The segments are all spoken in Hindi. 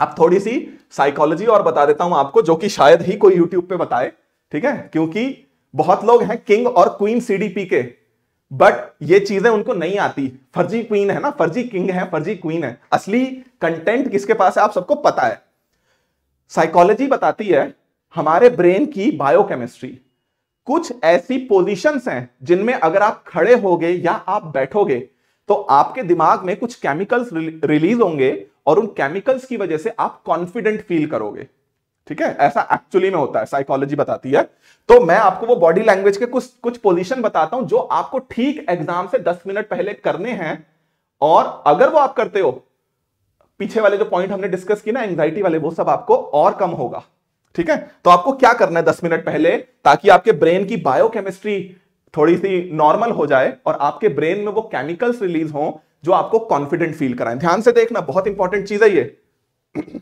अब थोड़ी सी साइकोलॉजी और बता देता हूं आपको जो कि शायद ही कोई यूट्यूब पे बताए ठीक है क्योंकि बहुत लोग हैं किंग और क्वीन सीडीपी के बट ये चीजें उनको नहीं आती फर्जी क्वीन है ना फर्जी किंग है फर्जी क्वीन है असली कंटेंट किसके पास है आप सबको पता है साइकोलॉजी बताती है हमारे ब्रेन की बायोकेमिस्ट्री कुछ ऐसी पोजिशन हैं जिनमें अगर आप खड़े होगे या आप बैठोगे तो आपके दिमाग में कुछ केमिकल्स रिलीज होंगे और उन केमिकल्स की वजह से आप कॉन्फिडेंट फील करोगे ठीक है ऐसा एक्चुअली में होता है साइकोलॉजी बताती है तो मैं आपको वो बॉडी लैंग्वेज के कुछ कुछ पोजीशन बताता हूं जो आपको ठीक एग्जाम से दस मिनट पहले करने हैं और अगर वो आप करते हो पीछे वाले जो पॉइंट हमने डिस्कस किया ना एंग्जाइटी वाले वो सब आपको और कम होगा ठीक है तो आपको क्या करना है दस मिनट पहले ताकि आपके ब्रेन की बायोकेमिस्ट्री थोड़ी सी नॉर्मल हो जाए और आपके ब्रेन में वो केमिकल्स रिलीज हों जो आपको कॉन्फिडेंट फील कराएं ध्यान से देखना बहुत इंपॉर्टेंट चीज है ये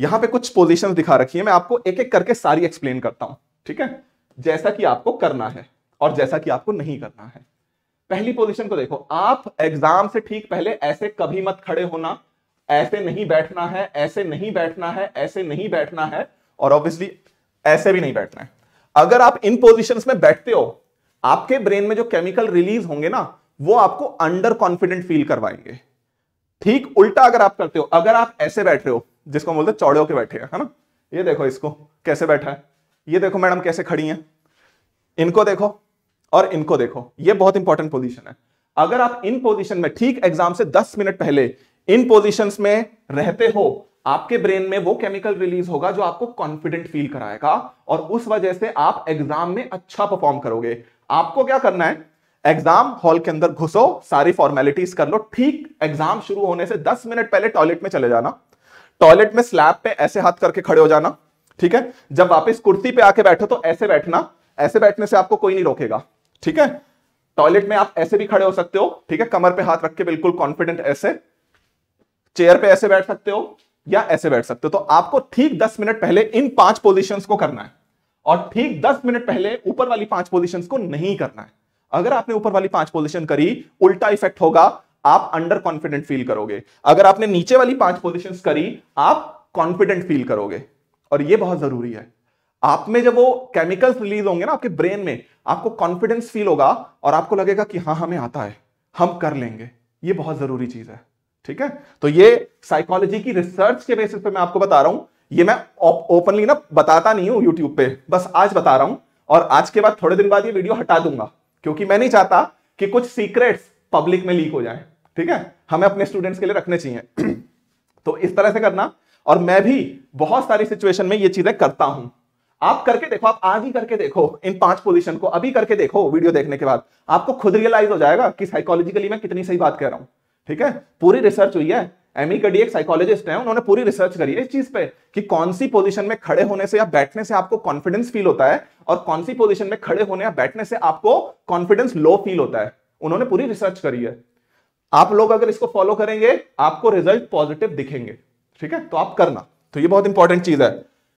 यहां पे कुछ पोजीशंस दिखा रखी है मैं आपको एक एक करके सारी एक्सप्लेन करता हूं ठीक है जैसा कि आपको करना है और जैसा कि आपको नहीं करना है पहली पोजीशन को देखो आप एग्जाम से ठीक पहले ऐसे कभी मत खड़े होना ऐसे नहीं बैठना है ऐसे नहीं बैठना है ऐसे नहीं बैठना है और ऑब्वियसली ऐसे भी नहीं बैठना है अगर आप इन पोजिशन में बैठते हो आपके ब्रेन में जो केमिकल रिलीज होंगे ना वो आपको अंडर कॉन्फिडेंट फील करवाएंगे ठीक उल्टा अगर आप करते हो अगर आप ऐसे बैठ रहे हो जिसको बोलते चौड़े के बैठे हैं है ना ये देखो इसको कैसे बैठा है ये देखो मैडम कैसे खड़ी हैं इनको देखो और इनको देखो ये बहुत इंपॉर्टेंट पोजीशन है अगर आप इन पोजीशन में ठीक एग्जाम से 10 मिनट पहले इन पोजीशंस में रहते हो आपके ब्रेन में वो केमिकल रिलीज होगा जो आपको कॉन्फिडेंट फील कराएगा और उस वजह से आप एग्जाम में अच्छा परफॉर्म करोगे आपको क्या करना है एग्जाम हॉल के अंदर घुसो सारी फॉर्मेलिटीज कर लो ठीक एग्जाम शुरू होने से 10 मिनट पहले टॉयलेट में चले जाना टॉयलेट में स्लैब पे ऐसे हाथ करके खड़े हो जाना ठीक है जब वापस कुर्ती पे आके बैठो तो ऐसे बैठना ऐसे बैठने से आपको कोई नहीं रोकेगा ठीक है टॉयलेट में आप ऐसे भी खड़े हो सकते हो ठीक है कमर पे हाथ रख के बिल्कुल कॉन्फिडेंट ऐसे चेयर पे ऐसे बैठ सकते हो या ऐसे बैठ सकते हो तो आपको ठीक दस मिनट पहले इन पांच पोजिशन को करना है और ठीक दस मिनट पहले ऊपर वाली पांच पोजिशन को नहीं करना है अगर आपने ऊपर वाली पांच पोजिशन करी उल्टा इफेक्ट होगा आप अंडर कॉन्फिडेंट फील करोगे अगर आपने नीचे वाली पांच पोजिशन करी आप कॉन्फिडेंट फील करोगे और यह बहुत जरूरी है आप में जब वो केमिकल्स रिलीज होंगे ना आपके ब्रेन में आपको कॉन्फिडेंस फील होगा और आपको लगेगा कि हाँ हमें आता है हम कर लेंगे ये बहुत जरूरी चीज है ठीक है तो ये साइकोलॉजी की रिसर्च के बेसिस पे मैं आपको बता रहा हूं ये मैं ओपनली ना बताता नहीं हूं यूट्यूब पे बस आज बता रहा हूं और आज के बाद थोड़े दिन बाद ये वीडियो हटा दूंगा क्योंकि मैं नहीं चाहता कि कुछ सीक्रेट्स पब्लिक में लीक हो जाए ठीक है हमें अपने स्टूडेंट्स के लिए रखने चाहिए तो इस तरह से करना और मैं भी बहुत सारी सिचुएशन में ये चीजें करता हूं आप करके देखो आप आज ही करके देखो इन पांच पोजीशन को अभी करके देखो वीडियो देखने के बाद आपको खुद रियलाइज हो जाएगा कि साइकोलॉजिकली मैं कितनी सही बात कह रहा हूं ठीक है पूरी रिसर्च हुई है एमई कडी e एक साइकोलॉजिस्ट है उन्होंने पूरी रिसर्च करी है इस चीज पे कि कौन सी पोजीशन में खड़े होने से या बैठने से आपको कॉन्फिडेंस फील होता है और कौन सी पोजीशन में खड़े होने या बैठने से आपको कॉन्फिडेंस लो फील होता है उन्होंने पूरी रिसर्च करी है आप लोग अगर इसको फॉलो करेंगे आपको रिजल्ट पॉजिटिव दिखेंगे ठीक है तो आप करना तो ये बहुत इंपॉर्टेंट चीज है